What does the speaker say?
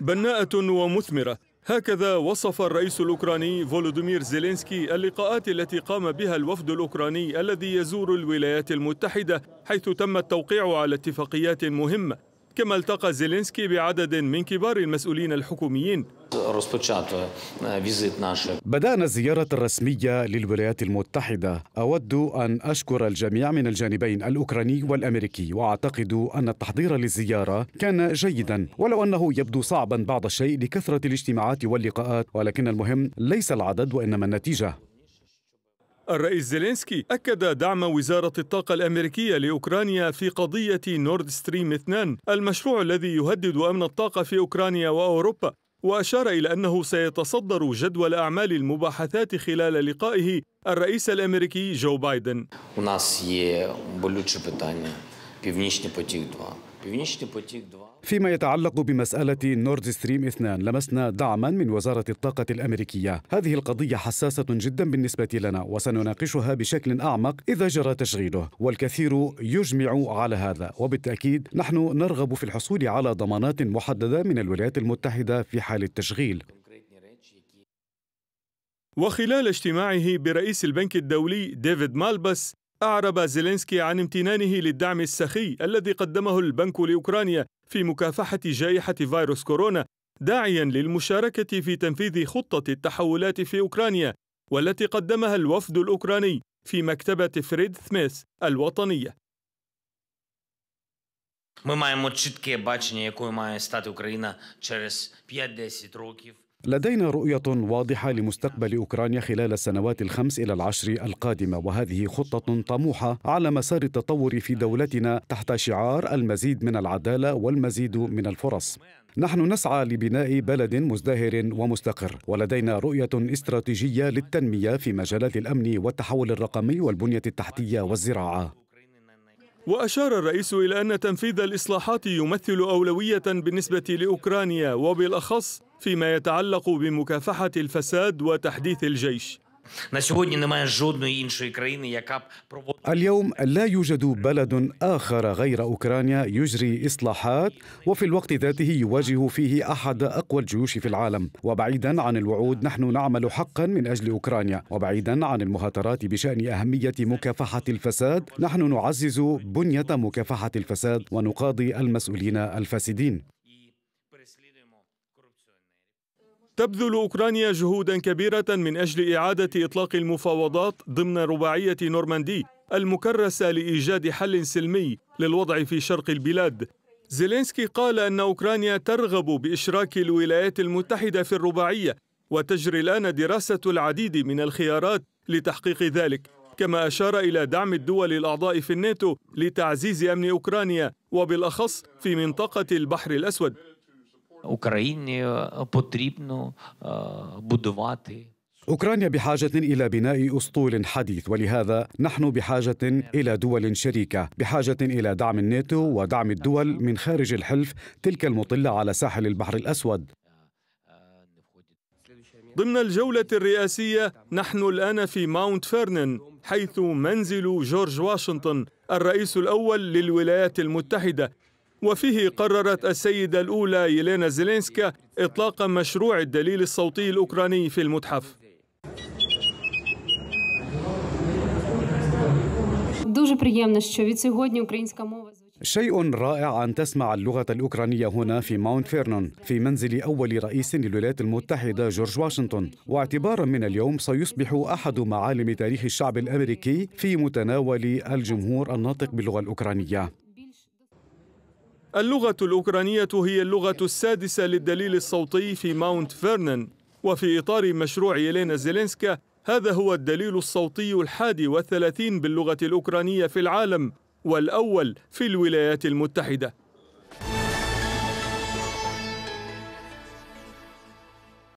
بناءة ومثمرة هكذا وصف الرئيس الأوكراني فولوديمير زيلينسكي اللقاءات التي قام بها الوفد الأوكراني الذي يزور الولايات المتحدة حيث تم التوقيع على اتفاقيات مهمة كما التقى زيلينسكي بعدد من كبار المسؤولين الحكوميين eh, بدأنا الزيارة الرسمية للولايات المتحدة أود أن أشكر الجميع من الجانبين الأوكراني والأمريكي وأعتقد أن التحضير للزيارة كان جيدا ولو أنه يبدو صعبا بعض الشيء لكثرة الاجتماعات واللقاءات ولكن المهم ليس العدد وإنما النتيجة الرئيس زيلينسكي أكد دعم وزارة الطاقة الأمريكية لأوكرانيا في قضية نورد ستريم 2 المشروع الذي يهدد أمن الطاقة في أوكرانيا وأوروبا وأشار إلى أنه سيتصدر جدول أعمال المباحثات خلال لقائه الرئيس الأمريكي جو بايدن 2. 2 فيما يتعلق بمسألة نورد ستريم 2 لمسنا دعما من وزارة الطاقة الأمريكية هذه القضية حساسة جدا بالنسبة لنا وسنناقشها بشكل أعمق إذا جرى تشغيله والكثير يجمع على هذا وبالتأكيد نحن نرغب في الحصول على ضمانات محددة من الولايات المتحدة في حال التشغيل وخلال اجتماعه برئيس البنك الدولي ديفيد مالبس أعرب زيلينسكي عن امتنانه للدعم السخي الذي قدمه البنك لأوكرانيا في مكافحة جائحة فيروس كورونا داعيا للمشاركة في تنفيذ خطة التحولات في أوكرانيا والتي قدمها الوفد الأوكراني في مكتبة فريد سميث الوطنية Ми маємо чітке бачення, якою має стати Україна через 5-10 років. لدينا رؤية واضحة لمستقبل أوكرانيا خلال السنوات الخمس إلى العشر القادمة وهذه خطة طموحة على مسار التطور في دولتنا تحت شعار المزيد من العدالة والمزيد من الفرص نحن نسعى لبناء بلد مزدهر ومستقر ولدينا رؤية استراتيجية للتنمية في مجالات الأمن والتحول الرقمي والبنية التحتية والزراعة وأشار الرئيس إلى أن تنفيذ الإصلاحات يمثل أولوية بالنسبة لأوكرانيا وبالأخص فيما يتعلق بمكافحة الفساد وتحديث الجيش اليوم لا يوجد بلد آخر غير أوكرانيا يجري إصلاحات وفي الوقت ذاته يواجه فيه أحد أقوى الجيوش في العالم وبعيدا عن الوعود نحن نعمل حقا من أجل أوكرانيا وبعيدا عن المهاترات بشأن أهمية مكافحة الفساد نحن نعزز بنية مكافحة الفساد ونقاضي المسؤولين الفاسدين تبذل أوكرانيا جهودا كبيرة من أجل إعادة إطلاق المفاوضات ضمن رباعية نورماندي المكرسة لإيجاد حل سلمي للوضع في شرق البلاد زيلينسكي قال أن أوكرانيا ترغب بإشراك الولايات المتحدة في الرباعية وتجري الآن دراسة العديد من الخيارات لتحقيق ذلك كما أشار إلى دعم الدول الأعضاء في الناتو لتعزيز أمن أوكرانيا وبالأخص في منطقة البحر الأسود Україні потрібно будувати. أوكرانيا بحاجة إلى بناء أسطول حديث ولهذا نحن بحاجة إلى دول شريكة بحاجة إلى دعم الناتو ودعم الدول من خارج الحلف تلك المطلة على ساحل البحر الأسود ضمن الجولة الرئاسية نحن الآن في ماونت فيرنن حيث منزل جورج واشنطن الرئيس الأول للولايات المتحدة وفيه قررت السيدة الأولى يلينا زيلينسكا إطلاق مشروع الدليل الصوتي الأوكراني في المتحف شيء رائع أن تسمع اللغة الأوكرانية هنا في ماونت فيرنون في منزل أول رئيس للولايات المتحدة جورج واشنطن واعتبارا من اليوم سيصبح أحد معالم تاريخ الشعب الأمريكي في متناول الجمهور الناطق باللغة الأوكرانية اللغة الأوكرانية هي اللغة السادسة للدليل الصوتي في ماونت فيرنن وفي إطار مشروع يلينا زيلينسكا هذا هو الدليل الصوتي الحادي والثلاثين باللغة الأوكرانية في العالم والأول في الولايات المتحدة